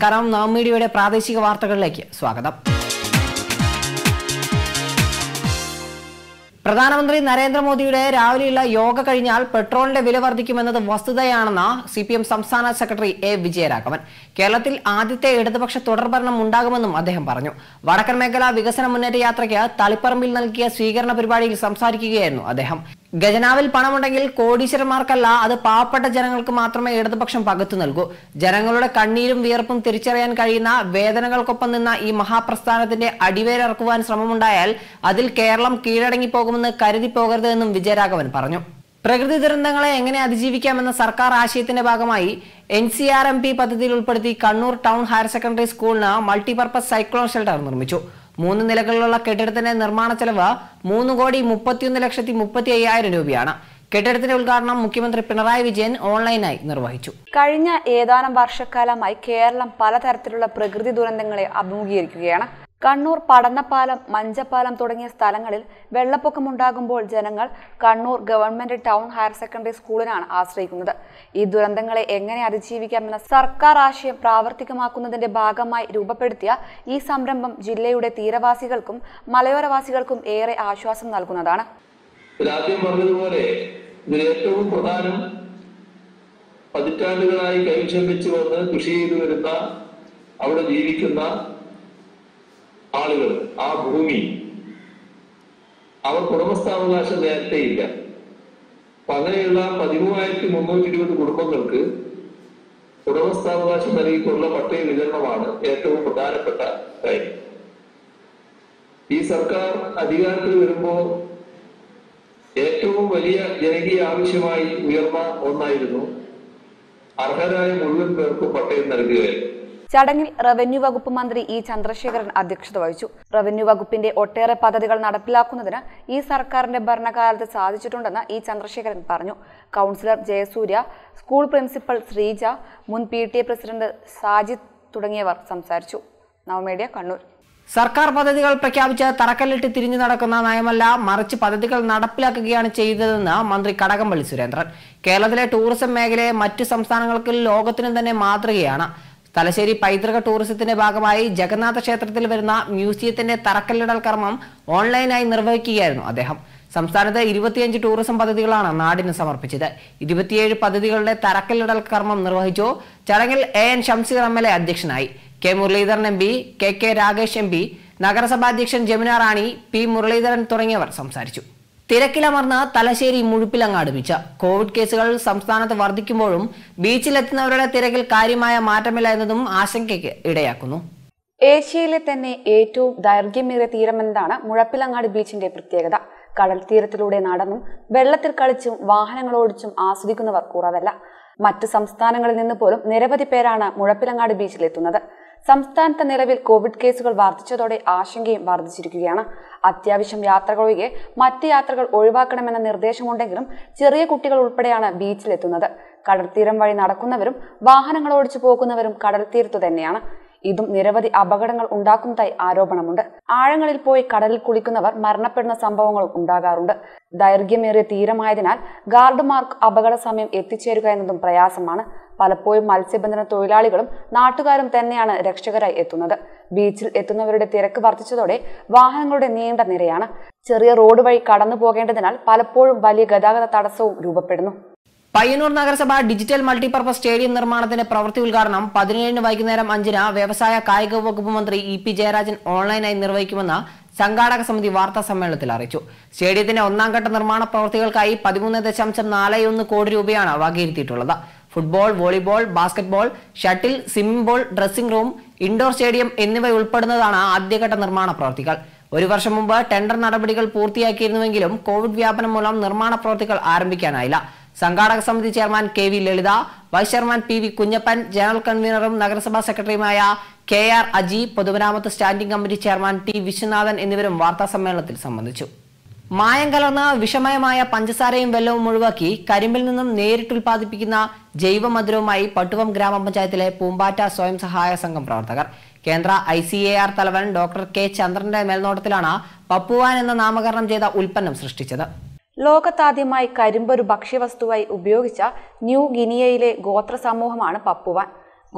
നമസ്കാരം നവം മീഡിയയുടെ പ്രാദേശിക വാർത്തകളിലേക്ക് സ്വാഗതം പ്രധാനമന്ത്രി നരേന്ദ്രമോദിയുടെ രാവിലെയുള്ള യോഗ കഴിഞ്ഞാൽ പെട്രോളിന്റെ വില വർദ്ധിക്കുമെന്നത് വസ്തുതയാണെന്ന് സി പി എം സംസ്ഥാന സെക്രട്ടറി എ വിജയരാഘവൻ കേരളത്തിൽ ആദ്യത്തെ ഇടതുപക്ഷ തുടർഭരണം ഉണ്ടാകുമെന്നും അദ്ദേഹം പറഞ്ഞു വടക്കൻ മേഖല വികസന മുന്നേറ്റ യാത്രയ്ക്ക് തളിപ്പറമ്പിൽ നൽകിയ സ്വീകരണ പരിപാടിയിൽ സംസാരിക്കുകയായിരുന്നു അദ്ദേഹം ഖജനാവിൽ പണമുണ്ടെങ്കിൽ കോടീശ്വരന്മാർക്കല്ല അത് പാവപ്പെട്ട ജനങ്ങൾക്ക് മാത്രമേ ഇടതുപക്ഷം പകത്തു നൽകൂ ജനങ്ങളുടെ കണ്ണീരും വിയർപ്പും തിരിച്ചറിയാൻ കഴിയുന്ന വേദനകൾക്കൊപ്പം നിന്ന ഈ മഹാപ്രസ്ഥാനത്തിന്റെ അടിവേരറക്കുവാൻ ശ്രമമുണ്ടായാൽ അതിൽ കേരളം കീഴടങ്ങിപ്പോകുമെന്ന് കരുതി പോകരുതെന്നും വിജയരാഘവൻ പറഞ്ഞു പ്രകൃതി ദുരന്തങ്ങളെ എങ്ങനെ അതിജീവിക്കാമെന്ന സർക്കാർ ആശയത്തിന്റെ ഭാഗമായി N C R M P പദ്ധതിയിൽ ഉൾപ്പെടുത്തി കണ്ണൂർ ടൗൺ ഹയർ സെക്കൻഡറി സ്കൂളിന് മൾട്ടിപർപ്പസ് സൈക്ലോൺ ഷെൽട്ടർ നിർമ്മിച്ചു മൂന്ന് നിലകളിലുള്ള കെട്ടിടത്തിന്റെ നിർമ്മാണ ചെലവ് മൂന്ന് കോടി മുപ്പത്തിയൊന്ന് ലക്ഷത്തി മുപ്പത്തി അയ്യായിരം രൂപയാണ് കെട്ടിടത്തിന്റെ ഉദ്ഘാടനം മുഖ്യമന്ത്രി പിണറായി വിജയൻ ഓൺലൈനായി നിർവഹിച്ചു കഴിഞ്ഞ ഏതാനും വർഷക്കാലമായി കേരളം പലതരത്തിലുള്ള പ്രകൃതി ദുരന്തങ്ങളെ അഭിമുഖീകരിക്കുകയാണ് കണ്ണൂർ പടന്നപ്പാലം മഞ്ചപ്പാലം തുടങ്ങിയ സ്ഥലങ്ങളിൽ വെള്ളപ്പൊക്കമുണ്ടാകുമ്പോൾ ജനങ്ങൾ Kannur government town higher secondary സ്കൂളിനാണ് ആശ്രയിക്കുന്നത് ഈ ദുരന്തങ്ങളെ എങ്ങനെ അതിജീവിക്കാമെന്ന സർക്കാർ ആശയം പ്രാവർത്തികമാക്കുന്നതിന്റെ ഭാഗമായി രൂപപ്പെടുത്തിയ ഈ സംരംഭം ജില്ലയുടെ തീരവാസികൾക്കും മലയോരവാസികൾക്കും ഏറെ ആശ്വാസം നൽകുന്നതാണ് പറഞ്ഞതുപോലെ ഇതിൽ പ്രധാനം പതിറ്റാണ്ടുകളായി കൈവശം വെച്ചുകൊണ്ട് കൃഷി ചെയ്തു വരുന്ന അവിടെ ജീവിക്കുന്ന ആളുകൾ ആ ഭൂമി അവർക്ക് ഉടമസ്ഥാവകാശം നേരത്തെ ഇല്ല അപ്പൊ അങ്ങനെയുള്ള പതിമൂവായിരത്തി മുന്നൂറ്റി ഇരുപത് കുടുംബങ്ങൾക്ക് ഉടമസ്ഥാവകാശം നൽകിയിട്ടുള്ള പട്ടയ വിതരണമാണ് ഏറ്റവും പ്രധാനപ്പെട്ട കാര്യം ഈ സർക്കാർ അധികാരത്തിൽ വരുമ്പോ ഏറ്റവും വലിയ ജനകീയ ആവശ്യമായി ഉയർന്ന ഒന്നായിരുന്നു അർഹരായ മുഴുവൻ പേർക്കും പട്ടയം നൽകുകയായിരുന്നു ചടങ്ങിൽ റവന്യൂ വകുപ്പ് മന്ത്രി ഇ ചന്ദ്രശേഖരൻ അധ്യക്ഷത വഹിച്ചു റവന്യൂ വകുപ്പിന്റെ ഒട്ടേറെ പദ്ധതികൾ നടപ്പിലാക്കുന്നതിന് ഈ സർക്കാരിന്റെ ഭരണകാലത്ത് സാധിച്ചിട്ടുണ്ടെന്ന് ഇ ചന്ദ്രശേഖരൻ പറഞ്ഞു councillor Jayasurya school principal Sreeja മുൻ P T A president Sajid തുടങ്ങിയവർ സംസാരിച്ചു നവമേഡിയ കണ്ണൂർ സർക്കാർ പദ്ധതികൾ പ്രഖ്യാപിച്ച് തറക്കല്ലിട്ട് തിരിഞ്ഞു നടക്കുന്ന നയമല്ല മറിച്ച് പദ്ധതികൾ നടപ്പിലാക്കുകയാണ് ചെയ്തതെന്ന് മന്ത്രി കടകംപള്ളി സുരേന്ദ്രൻ കേരളത്തിലെ ടൂറിസം മേഖലയെ മറ്റു സംസ്ഥാനങ്ങൾക്ക് ലോകത്തിനും തന്നെ മാതൃകയാണ് തലശ്ശേരി പൈതൃക ടൂറിസത്തിന്റെ ഭാഗമായി ജഗന്നാഥ ക്ഷേത്രത്തിൽ വരുന്ന മ്യൂസിയത്തിന്റെ തറക്കല്ലിടൽ കർമ്മം ഓൺലൈനായി നിർവഹിക്കുകയായിരുന്നു അദ്ദേഹം സംസ്ഥാനത്ത് ഇരുപത്തിയഞ്ച് ടൂറിസം പദ്ധതികളാണ് നാടിന് സമർപ്പിച്ചത് ഇരുപത്തിയേഴ് പദ്ധതികളുടെ തറക്കല്ലിടൽ കർമ്മം നിർവഹിച്ചു ചടങ്ങിൽ A N Shamseer M L A അധ്യക്ഷനായി K Muraleedharan M P K K Ragesh M P നഗരസഭാധ്യക്ഷൻ ജമുന റാണി പി മുരളീധരൻ തുടങ്ങിയവർ സംസാരിച്ചു തിരക്കിലമർന്ന തലശ്ശേരി മുഴുപ്പിലങ്ങാട് ബീച്ച് കോവിഡ് കേസുകൾ സംസ്ഥാനത്ത് വർദ്ധിക്കുമ്പോഴും ബീച്ചിലെത്തുന്നവരുടെ തിരക്കിൽ കാര്യമായ മാറ്റമില്ല എന്നതും ആശങ്കയ്ക്ക് ഇടയാക്കുന്നു ഏഷ്യയിലെ തന്നെ ഏറ്റവും ദൈർഘ്യമേറിയ തീരമെന്നതാണ് മുഴപ്പിലങ്ങാട് ബീച്ചിന്റെ പ്രത്യേകത കടൽ തീരത്തിലൂടെ നടന്നും വെള്ളത്തിൽ കളിച്ചും വാഹനങ്ങളോടിച്ചും ആസ്വദിക്കുന്നവർ കുറവല്ല മറ്റ് സംസ്ഥാനങ്ങളിൽ നിന്ന് പോലും നിരവധി പേരാണ് മുഴപ്പിലങ്ങാട് ബീച്ചിലെത്തുന്നത് സംസ്ഥാനത്തെ നിലവിൽ കോവിഡ് കേസുകൾ വർദ്ധിച്ചതോടെ ആശങ്കയും വർദ്ധിച്ചിരിക്കുകയാണ് അത്യാവശ്യം യാത്രകൾ ഒഴികെ മറ്റ് യാത്രകൾ ഒഴിവാക്കണമെന്ന നിർദ്ദേശമുണ്ടെങ്കിലും ചെറിയ കുട്ടികൾ ഉൾപ്പെടെയാണ് ബീച്ചിലെത്തുന്നത് കടൽത്തീരം വഴി നടക്കുന്നവരും വാഹനങ്ങൾ ഓടിച്ചു പോകുന്നവരും കടൽത്തീരത്ത് തന്നെയാണ് ഇതും നിരവധി അപകടങ്ങൾ ഉണ്ടാക്കുന്നതായി ആരോപണമുണ്ട് ആഴങ്ങളിൽ പോയി കടലിൽ കുളിക്കുന്നവർ മരണപ്പെടുന്ന സംഭവങ്ങളും ഉണ്ടാകാറുണ്ട് ദൈർഘ്യമേറിയ തീരമായതിനാൽ ഗാർഡുമാർക്ക് അപകട സമയം എത്തിച്ചേരുക എന്നതും പ്രയാസമാണ് പലപ്പോഴും മത്സ്യബന്ധന തൊഴിലാളികളും നാട്ടുകാരും തന്നെയാണ് രക്ഷകരായി എത്തുന്നത് ബീച്ചിൽ എത്തുന്നവരുടെ തിരക്ക് വർദ്ധിച്ചതോടെ വാഹനങ്ങളുടെ നീണ്ട നിരയാണ് ചെറിയ റോഡ് വഴി കടന്നു പോകേണ്ടതിനാൽ പലപ്പോഴും വലിയ ഗതാഗത തടസ്സവും രൂപപ്പെടുന്നു പയ്യന്നൂർ നഗരസഭ ഡിജിറ്റൽ മൾട്ടിപർപ്പസ് സ്റ്റേഡിയം നിർമ്മാണത്തിന്റെ പ്രവൃത്തി ഉദ്ഘാടനം പതിനേഴിന് വൈകുന്നേരം അഞ്ചിന് വ്യവസായ കായിക വകുപ്പ് മന്ത്രി ഇ പി ജയരാജൻ ഓൺലൈനായി നിർവഹിക്കുമെന്ന് സംഘാടക സമിതി വാർത്താ സമ്മേളനത്തിൽ അറിയിച്ചു സ്റ്റേഡിയത്തിന്റെ ഒന്നാം ഘട്ട നിർമ്മാണ പ്രവൃത്തികൾക്കായി പതിമൂന്ന് ദശാംശം നാല് ഒന്ന് കോടി രൂപയാണ് വകയിരുത്തിയിട്ടുള്ളത് ഫുട്ബോൾ വോളിബോൾ ബാസ്കറ്റ്ബോൾ ഷട്ടിൽ സിംബോൾ ഡ്രസ്സിംഗ് റൂം ഇൻഡോർ സ്റ്റേഡിയം എന്നിവ ഉൾപ്പെടുന്നതാണ് ആദ്യഘട്ട നിർമ്മാണ പ്രവർത്തികൾ ഒരു വർഷം മുമ്പ് ടെൻഡർ നടപടികൾ പൂർത്തിയാക്കിയിരുന്നുവെങ്കിലും കോവിഡ് വ്യാപനം മൂലം നിർമ്മാണ പ്രവൃത്തികൾ ആരംഭിക്കാനായില്ല സംഘാടക സമിതി chairman K V Lalitha vice chairman P V Kunhappan general കൺവീനറും നഗരസഭാ സെക്രട്ടറിയുമായ കെ ആർ അജി പൊതുമരാമത്ത് standing committee chairman T Viswanathan എന്നിവരും വാർത്താ സമ്മേളനത്തിൽ സംബന്ധിച്ചു മായം കലർന്ന വിഷമയമായ പഞ്ചസാരയും വെള്ളവും ഒഴിവാക്കി കരിമ്പിൽ നിന്നും നേരിട്ട് ഉൽപ്പാദിപ്പിക്കുന്ന ജൈവമധുരവുമായി പട്ടുവം ഗ്രാമപഞ്ചായത്തിലെ പൂമ്പാറ്റ സ്വയം സഹായ സംഘം പ്രവർത്തകർ കേന്ദ്ര ഐ സി എ ആർ തലവൻ ഡോക്ടർ കെ ചന്ദ്രന്റെ മേൽനോട്ടത്തിലാണ് പപ്പുവാൻ എന്ന നാമകരണം ചെയ്ത ഉൽപ്പന്നം സൃഷ്ടിച്ചത് ലോകത്താദ്യമായി കരിമ്പൊരു ഭക്ഷ്യവസ്തുവായി ഉപയോഗിച്ച ന്യൂ ഗിനിയയിലെ ഗോത്ര സമൂഹമാണ് പപ്പുവാൻ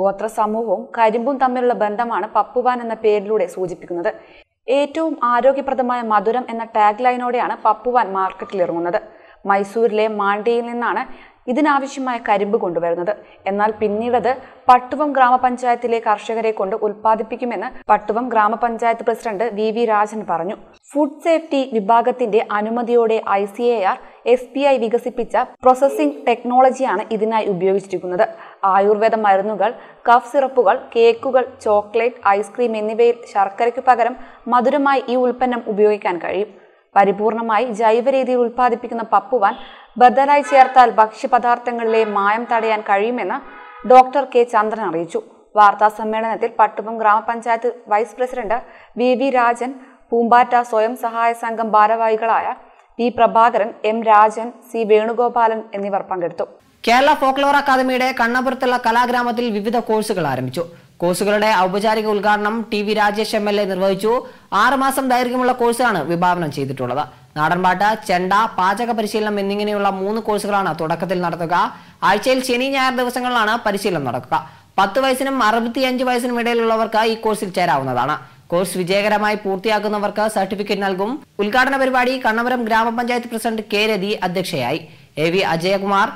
ഗോത്ര സമൂഹവും കരിമ്പും തമ്മിലുള്ള ബന്ധമാണ് പപ്പുവാൻ എന്ന പേരിലൂടെ സൂചിപ്പിക്കുന്നത് ഏറ്റവും ആരോഗ്യപ്രദമായ മധുരം എന്ന ടാഗ് ലൈനോടെയാണ് പപ്പുവാൻ മാർക്കറ്റിലിറങ്ങുന്നത് മൈസൂരിലെ മാണ്ടിയിൽ നിന്നാണ് ഇതിനാവശ്യമായ കരിമ്പ് കൊണ്ടുവരുന്നത് എന്നാൽ പിന്നീടത് പട്ടുവം ഗ്രാമപഞ്ചായത്തിലെ കർഷകരെ കൊണ്ട് ഉൽപ്പാദിപ്പിക്കുമെന്ന് പട്ടുവം ഗ്രാമപഞ്ചായത്ത് പ്രസിഡന്റ് വി വി രാജൻ പറഞ്ഞു ഫുഡ് സേഫ്റ്റി വിഭാഗത്തിന്റെ അനുമതിയോടെ I C A R S P I വികസിപ്പിച്ച പ്രോസസ്സിംഗ് ടെക്നോളജിയാണ് ഇതിനായി ഉപയോഗിച്ചിരിക്കുന്നത് ആയുർവേദ മരുന്നുകൾ കഫ് സിറപ്പുകൾ കേക്കുകൾ ചോക്ലേറ്റ് ഐസ്ക്രീം എന്നിവയിൽ ശർക്കരയ്ക്കു പകരം മധുരമായി ഈ ഉൽപ്പന്നം ഉപയോഗിക്കാൻ കഴിയും പരിപൂർണമായി ജൈവ രീതിയിൽ ഉൽപ്പാദിപ്പിക്കുന്ന പപ്പുവാൻ ബദലായി ചേർത്താൽ ഭക്ഷ്യപദാർത്ഥങ്ങളിലെ മായം തടയാൻ കഴിയുമെന്ന് ഡോക്ടർ കെ ചന്ദ്രൻ അറിയിച്ചു വാർത്താ സമ്മേളനത്തിൽ പട്ടുപം ഗ്രാമപഞ്ചായത്ത് vice president V V Rajan പൂമ്പാറ്റ സ്വയം സഹായ സംഘം ഭാരവാഹികളായ P Prabhakaran M Rajan C Venugopalan എന്നിവർ പങ്കെടുത്തു കേരള ഫോക്ലോർ അക്കാദമിയുടെ കണ്ണപുരത്തുള്ള കലാഗ്രാമത്തിൽ വിവിധ കോഴ്സുകൾ ആരംഭിച്ചു കോഴ്സുകളുടെ ഔപചാരിക ഉദ്ഘാടനം T V Rajesh M L A നിർവഹിച്ചു ആറുമാസം ദൈർഘ്യമുള്ള കോഴ്സാണ് വിഭാവനം ചെയ്തിട്ടുള്ളത് നാടൻപാട്ട് ചെണ്ട പാചക പരിശീലനം എന്നിങ്ങനെയുള്ള മൂന്ന് കോഴ്സുകളാണ് തുടക്കത്തിൽ നടത്തുക ആഴ്ചയിൽ ശനി ഞായർ ദിവസങ്ങളിലാണ് പരിശീലനം നടക്കുക പത്ത് വയസ്സിനും അറുപത്തിയഞ്ച് വയസ്സിനും ഇടയിലുള്ളവർക്ക് ഈ കോഴ്സിൽ ചേരാവുന്നതാണ് കോഴ്സ് വിജയകരമായി പൂർത്തിയാക്കുന്നവർക്ക് സർട്ടിഫിക്കറ്റ് നൽകും ഉദ്ഘാടന പരിപാടി കണ്ണപുരം ഗ്രാമപഞ്ചായത്ത് പ്രസിഡന്റ് കെ രതി അധ്യക്ഷയായി A V Ajayakumar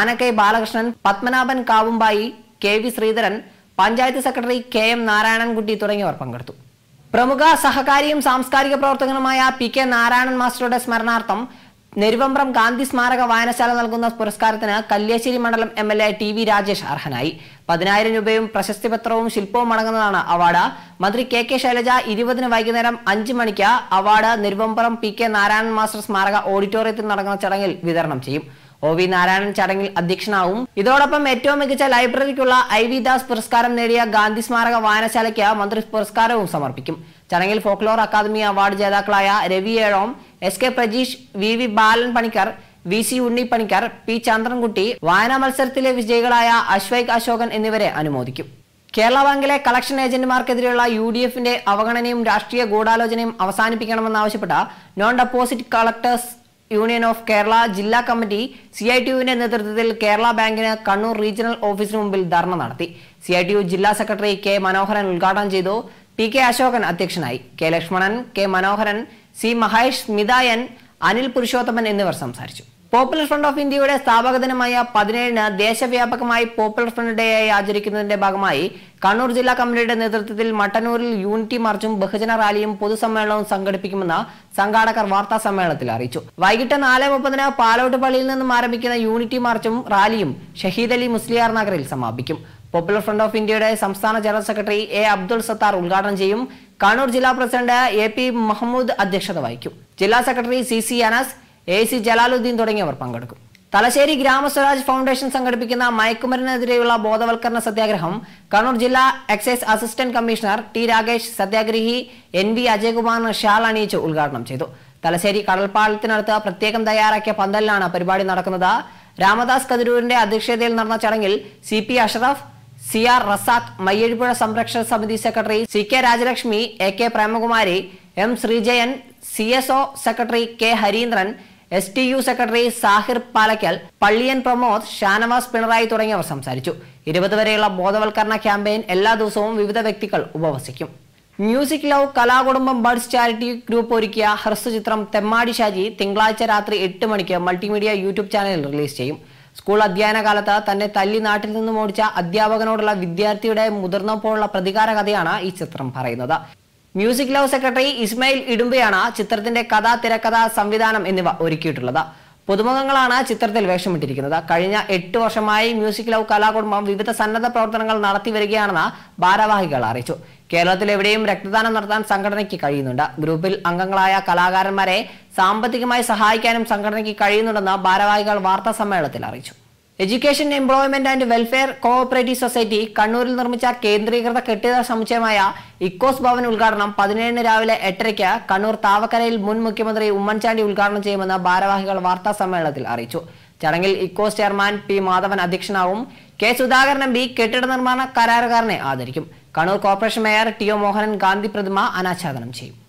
Anakkai Balakrishnan Padmanabhan Kavumbai K V Sreedharan panchayat secretary K M Narayanankutty തുടങ്ങിയവർ പങ്കെടുത്തു പ്രമുഖ സഹകാരിയും സാംസ്കാരിക പ്രവർത്തകനുമായ പി കെ നാരായണൻ മാസ്റ്ററുടെ സ്മരണാർത്ഥം നെരുവമ്പ്രം ഗാന്ധി സ്മാരക വായനശാല നൽകുന്ന പുരസ്കാരത്തിന് കല്യാശ്ശേരി മണ്ഡലം M L A T V Rajesh അർഹനായി പതിനായിരം രൂപയും പ്രശസ്തിപത്രവും ശില്പവും അടങ്ങുന്നതാണ് അവാർഡ് മന്ത്രി കെ കെ ശൈലജ ഇരുപതിന് വൈകുന്നേരം അഞ്ചു മണിക്ക് award Neruvambram P K Narayanan master സ്മാരക ഓഡിറ്റോറിയത്തിൽ നടക്കുന്ന ചടങ്ങിൽ വിതരണം ചെയ്യും ഒ വി നാരായണൻ ചടങ്ങിൽ അധ്യക്ഷനാവും ഇതോടൊപ്പം ഏറ്റവും മികച്ച ലൈബ്രറിക്കുള്ള ഐ വി ദാസ് പുരസ്കാരം നേടിയ ഗാന്ധി സ്മാരക വായനശാലയ്ക്ക് മന്ത്രി പുരസ്കാരവും സമർപ്പിക്കും ചടങ്ങിൽ ഫോക്ലോർ അക്കാദമി അവാർഡ് ജേതാക്കളായ Ravi Ezhome S K Prajeesh V V Balan Panicker V C Panicker P Chandrankutty വായനാ മത്സരത്തിലെ വിജയികളായ അശ്വൈക് അശോകൻ എന്നിവരെ അനുമോദിക്കും കേരള ബാങ്കിലെ കളക്ഷൻ ഏജന്റുമാർക്കെതിരെയുള്ള യു ഡി എഫിന്റെ അവഗണനയും രാഷ്ട്രീയ ഗൂഢാലോചനയും അവസാനിപ്പിക്കണമെന്നാവശ്യപ്പെട്ട non deposit collectors union of Kerala ജില്ലാ കമ്മിറ്റി സി ഐ ടി യുവിന്റെ നേതൃത്വത്തിൽ കേരള ബാങ്കിന് കണ്ണൂർ റീജിയണൽ ഓഫീസിന് മുമ്പിൽ ധർണ നടത്തി സി ഐ ടി യു ജില്ലാ സെക്രട്ടറി കെ മനോഹരൻ ഉദ്ഘാടനം ചെയ്തു പി കെ അശോകൻ അധ്യക്ഷനായി K Lakshmanan K Manoharan C Mahesh Smitha Anil Purushothaman എന്നിവർ സംസാരിച്ചു പോപ്പുലർ ഫ്രണ്ട് ഓഫ് ഇന്ത്യയുടെ സ്ഥാപക ദിനമായ പതിനേഴിന് ദേശവ്യാപകമായി പോപ്പുലർ ഫ്രണ്ട് ഡേ ആയി ആചരിക്കുന്നതിന്റെ ഭാഗമായി കണ്ണൂർ ജില്ലാ കമ്മിറ്റിയുടെ നേതൃത്വത്തിൽ മട്ടന്നൂരിൽ യൂണിറ്റി മാർച്ചും ബഹുജന റാലിയും പൊതുസമ്മേളനവും സംഘടിപ്പിക്കുമെന്ന് സംഘാടകർ വാർത്താ സമ്മേളനത്തിൽ അറിയിച്ചു വൈകിട്ട് നാല് മുപ്പതിന് പാലോട്ട് പള്ളിയിൽ നിന്നും ആരംഭിക്കുന്ന യൂണിറ്റി മാർച്ചും റാലിയും ഷഹീദ് അലി മുസ്ലിയാർ നഗറിൽ സമാപിക്കും പോപ്പുലർ ഫ്രണ്ട് ഓഫ് ഇന്ത്യയുടെ സംസ്ഥാന general secretary A Abdul Sathar ഉദ്ഘാടനം ചെയ്യും കണ്ണൂർ ജില്ലാ പ്രസിഡന്റ് എ പി മഹമ്മൂദ് അധ്യക്ഷത വഹിക്കും ജില്ലാ secretary C C Anas A C Jalaluddin തുടങ്ങിയവർ പങ്കെടുക്കും തലശ്ശേരി ഗ്രാമസ്വരാജ് ഫൗണ്ടേഷൻ സംഘടിപ്പിക്കുന്ന മയക്കുമരുന്നെതിരെയുള്ള ബോധവൽക്കരണ സത്യാഗ്രഹം കണ്ണൂർ ജില്ലാ excise assistant commissioner T Rakesh സത്യാഗ്രഹി എൻ വി അജയകുമാർ ഷാൽ അണിയിച്ച് ഉദ്ഘാടനം ചെയ്തു തലശ്ശേരി കടൽപ്പാളത്തിനടുത്ത് പ്രത്യേകം തയ്യാറാക്കിയ പന്തലിലാണ് പരിപാടി നടക്കുന്നത് രാമദാസ് കതിരൂരിന്റെ അധ്യക്ഷതയിൽ നടന്ന ചടങ്ങിൽ C P Ashraf C R Razak Mayyazhippuzha സംരക്ഷണ സമിതി secretary C K Rajalakshmi A K Premakumari M Sreejayan C S O secretary K Harindran S T U secretary Sahir Palakkal Palliyan Pramod Shanavas Pinarayi തുടങ്ങിയവർ സംസാരിച്ചു ഇരുപത് വരെയുള്ള ബോധവൽക്കരണ ക്യാമ്പയിൻ എല്ലാ ദിവസവും വിവിധ വ്യക്തികൾ ഉപവസിക്കും മ്യൂസിക് ലവ് കലാകുടുംബം ബേർഡ്സ് ചാരിറ്റി ഗ്രൂപ്പ് ഒരുക്കിയ ഹ്രസ്വചിത്രം തെമ്മാടി ഷാജി തിങ്കളാഴ്ച രാത്രി എട്ട് മണിക്ക് മൾട്ടിമീഡിയ യൂട്യൂബ് ചാനലിൽ റിലീസ് ചെയ്യും സ്കൂൾ അധ്യയന കാലത്ത് തന്നെ തല്ലി നാട്ടിൽ നിന്നും ഓടിച്ച അധ്യാപകനോടുള്ള വിദ്യാർത്ഥിയുടെ മുതിർന്നപ്പോഴുള്ള പ്രതികാര കഥയാണ് ഈ ചിത്രം പറയുന്നത് മ്യൂസിക് ലവ് സെക്രട്ടറി ഇസ്മായിൽ ഇടുമ്പയാണ് ചിത്രത്തിന്റെ കഥ തിരക്കഥ സംവിധാനം എന്നിവ ഒരുക്കിയിട്ടുള്ളത് പുതുമുഖങ്ങളാണ് ചിത്രത്തിൽ വേഷമിട്ടിരിക്കുന്നത് കഴിഞ്ഞ എട്ട് വർഷമായി മ്യൂസിക് ലവ് കലാകുടുംബം വിവിധ സന്നദ്ധ പ്രവർത്തനങ്ങൾ നടത്തി വരികയാണെന്ന് ഭാരവാഹികൾ അറിയിച്ചു കേരളത്തിൽ എവിടെയും രക്തദാനം നടത്താൻ സംഘടനയ്ക്ക് കഴിയുന്നുണ്ട് ഗ്രൂപ്പിൽ അംഗങ്ങളായ കലാകാരന്മാരെ സാമ്പത്തികമായി സഹായിക്കാനും സംഘടനയ്ക്ക് കഴിയുന്നുണ്ടെന്ന് ഭാരവാഹികൾ വാർത്താ സമ്മേളനത്തിൽ അറിയിച്ചു education employment and welfare cooperative society കണ്ണൂരിൽ നിർമ്മിച്ച കേന്ദ്രീകൃത കെട്ടിട സമുച്ചയമായ ഇക്കോസ് ഭവൻ ഉദ്ഘാടനം പതിനേഴിന് രാവിലെ എട്ടരയ്ക്ക് കണ്ണൂർ താവക്കരയിൽ മുൻ മുഖ്യമന്ത്രി ഉമ്മൻചാണ്ടി ഉദ്ഘാടനം ചെയ്യുമെന്ന് ഭാരവാഹികൾ വാർത്താ സമ്മേളനത്തിൽ അറിയിച്ചു ചടങ്ങിൽ ഇക്കോസ് ചെയർമാൻ പി മാധവൻ അധ്യക്ഷനാവും കെ സുധാകരൻ എം പി കെട്ടിട നിർമ്മാണ കരാറുകാരനെ ആദരിക്കും Kannur corporation mayor T O Mohanan Gandhi പ്രതിമ അനാച്ഛാദനം ചെയ്യും